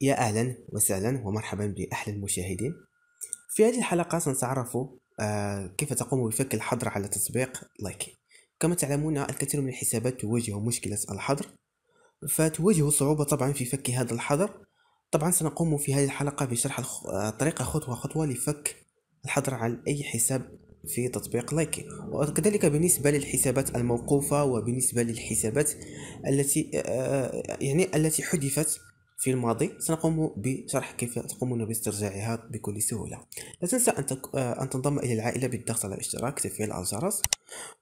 يا اهلا وسهلا ومرحبا باحلى المشاهدين في هذه الحلقه سنتعرف آه، كيف تقوم بفك الحظر على تطبيق لايكي كما تعلمون الكثير من الحسابات تواجه مشكله الحظر فتواجه صعوبه طبعا في فك هذا الحظر طبعا سنقوم في هذه الحلقه بشرح الطريقه آه، خطوه خطوه لفك الحظر على اي حساب في تطبيق لايكي وكذلك بالنسبة للحسابات الموقوفة وبالنسبة للحسابات التي آه، يعني التي حذفت في الماضي سنقوم بشرح كيف تقومون باسترجاعها بكل سهولة لا تنسى أن, تك... آه، أن تنضم إلى العائلة بالضغط على الاشتراك تفعيل الجرس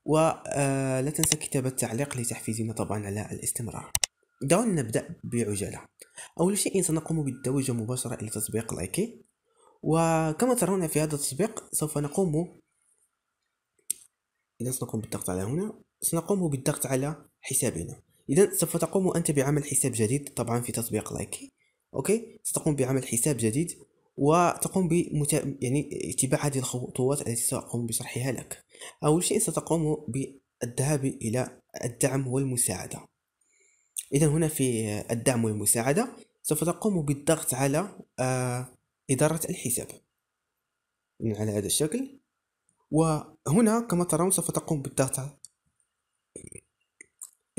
ولا آه، تنسى كتابة تعليق لتحفيزنا طبعا على الاستمرار دعونا نبدأ بعجالة أول شيء سنقوم بالتوجه مباشرة إلى تطبيق لايكي وكما ترون في هذا التطبيق سوف نقوم إذا سنقوم بالضغط على هنا سنقوم بالضغط على حسابنا اذا سوف تقوم انت بعمل حساب جديد طبعا في تطبيق لايكي اوكي ستقوم بعمل حساب جديد وتقوم بمت... يعني اتباع هذه الخطوات التي سأقوم بشرحها لك أول شيء ستقوم بالذهاب إلى الدعم والمساعدة إذا هنا في الدعم والمساعدة سوف تقوم بالضغط على آه، إدارة الحساب على هذا الشكل وهنا كما ترون سوف تقوم بالضغط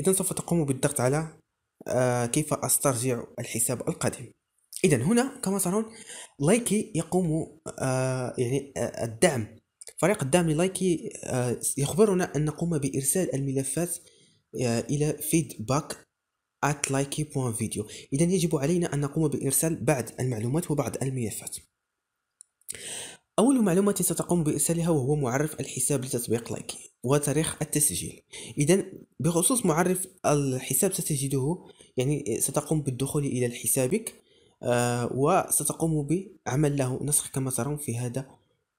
إذا سوف تقوم بالضغط على آه، كيف أسترجع الحساب القديم إذا هنا كما ترون لايكي يقوم آه، يعني آه، الدعم فريق الدعم لايكي يخبرنا أن نقوم بإرسال الملفات إلى feedback at likey.video إذا يجب علينا أن نقوم بإرسال بعض المعلومات وبعض الملفات أول معلومة ستقوم بإرسالها وهو معرف الحساب لتطبيق لايكي وتاريخ التسجيل إذا بخصوص معرف الحساب ستجده يعني ستقوم بالدخول إلى حسابك آه، وستقوم بعمل له نسخ كما ترون في هذا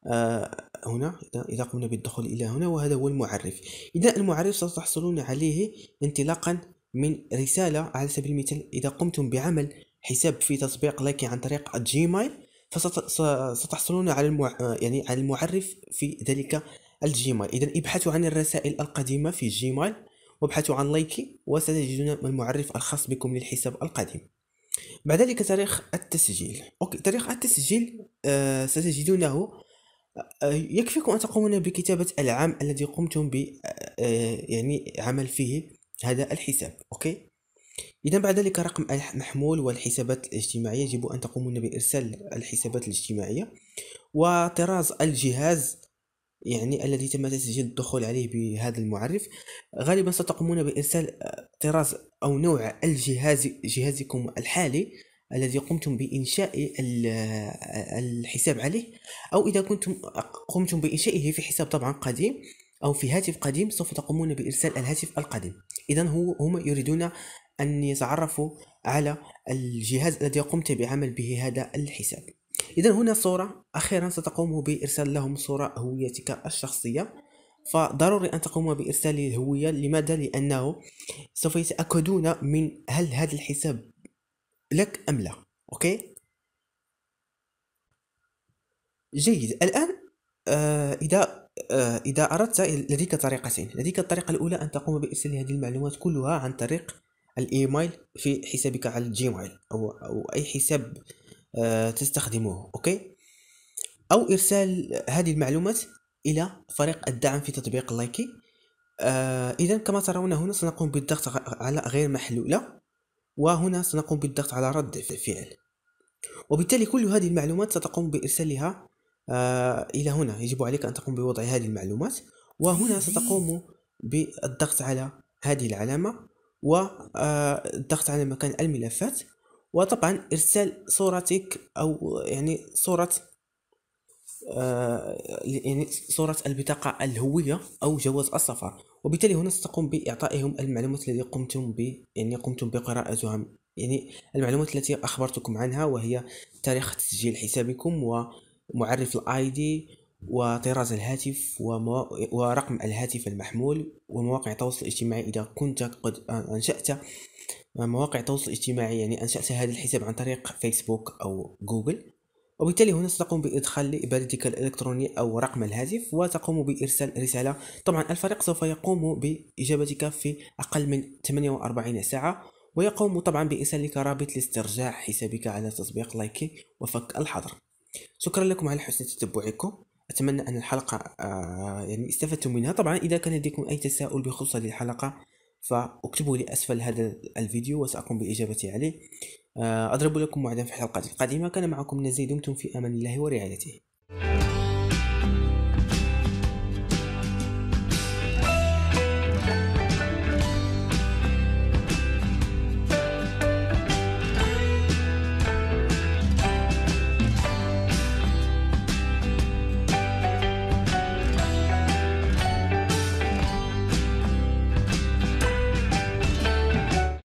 آه، هنا إذا قمنا بالدخول إلى هنا وهذا هو المعرف إذا المعرف ستحصلون عليه انطلاقا من رسالة على سبيل المثال إذا قمتم بعمل حساب في تطبيق لايكي عن طريق الجيميل فستحصلون على المع... يعني على المعرف في ذلك الجيميل إذا ابحثوا عن الرسائل القديمة في جيميل وابحثوا عن لايكي وستجدون المعرف الخاص بكم للحساب القديم بعد ذلك تاريخ التسجيل أوكي تاريخ التسجيل آه ستجدونه آه، يكفيكم أن تقومون بكتابة العام الذي قمتم ب آه، آه، يعني عمل فيه هذا الحساب أوكي إذا بعد ذلك رقم المحمول والحسابات الاجتماعية يجب أن تقومون بإرسال الحسابات الاجتماعية وطراز الجهاز يعني الذي تم تسجيل الدخول عليه بهذا المعرف غالبا ستقومون بإرسال طراز أو نوع الجهاز جهازكم الحالي الذي قمتم بإنشاء الحساب عليه أو إذا كنتم قمتم بإنشائه في حساب طبعا قديم أو في هاتف قديم سوف تقومون بإرسال الهاتف القديم إذا هو هم يريدون أن يتعرفوا على الجهاز الذي قمت بعمل به هذا الحساب إذا هنا صورة أخيرا ستقوم بإرسال لهم صورة هويتك الشخصية فضروري أن تقوم بإرسال الهوية لماذا؟ لأنه سوف يتأكدون من هل هذا الحساب لك أم لا أوكي جيد الآن آه إذا آه إذا أردت لديك طريقتين لديك الطريقة الأولى أن تقوم بإرسال هذه المعلومات كلها عن طريق الإيميل في حسابك على الجيميل أو, أو أي حساب آه، تستخدموه اوكي او ارسال هذه المعلومات الى فريق الدعم في تطبيق لايكي آه اذا كما ترون هنا سنقوم بالضغط على غير محلوله وهنا سنقوم بالضغط على رد فعل وبالتالي كل هذه المعلومات ستقوم بارسالها آه الى هنا يجب عليك ان تقوم بوضع هذه المعلومات وهنا ستقوم بالضغط على هذه العلامه والضغط آه، على مكان الملفات وطبعا ارسال صورتك او يعني صورة آه يعني صورة البطاقة الهوية أو جواز السفر وبالتالي هنا ستقوم بإعطائهم المعلومات التي قمتم ب يعني قمتم بقراءتها يعني المعلومات التي أخبرتكم عنها وهي تاريخ تسجيل حسابكم ومعرف الاي دي وطراز الهاتف ورقم الهاتف المحمول ومواقع التواصل الاجتماعي إذا كنت قد أنشأت مواقع التواصل الاجتماعي يعني أنشأت هذا الحساب عن طريق فيسبوك أو جوجل وبالتالي هنا ستقوم بإدخال بريدك الإلكتروني أو رقم الهاتف وتقوم بإرسال رسالة طبعا الفريق سوف يقوم بإجابتك في أقل من 48 ساعة ويقوم طبعا بإرسالك رابط لاسترجاع حسابك على تطبيق لايكي وفك الحظر شكرا لكم على حسن تتبعكم اتمنى ان الحلقه آه، يعني استفدتم منها طبعا اذا كان لديكم اي تساؤل بخصوص هذه الحلقه فاكتبوا لي اسفل هذا الفيديو وساقوم بالإجابة عليه آه، اضرب لكم وعدا في الحلقات القادمه كان معكم نزيد دمتم في امان الله ورعايته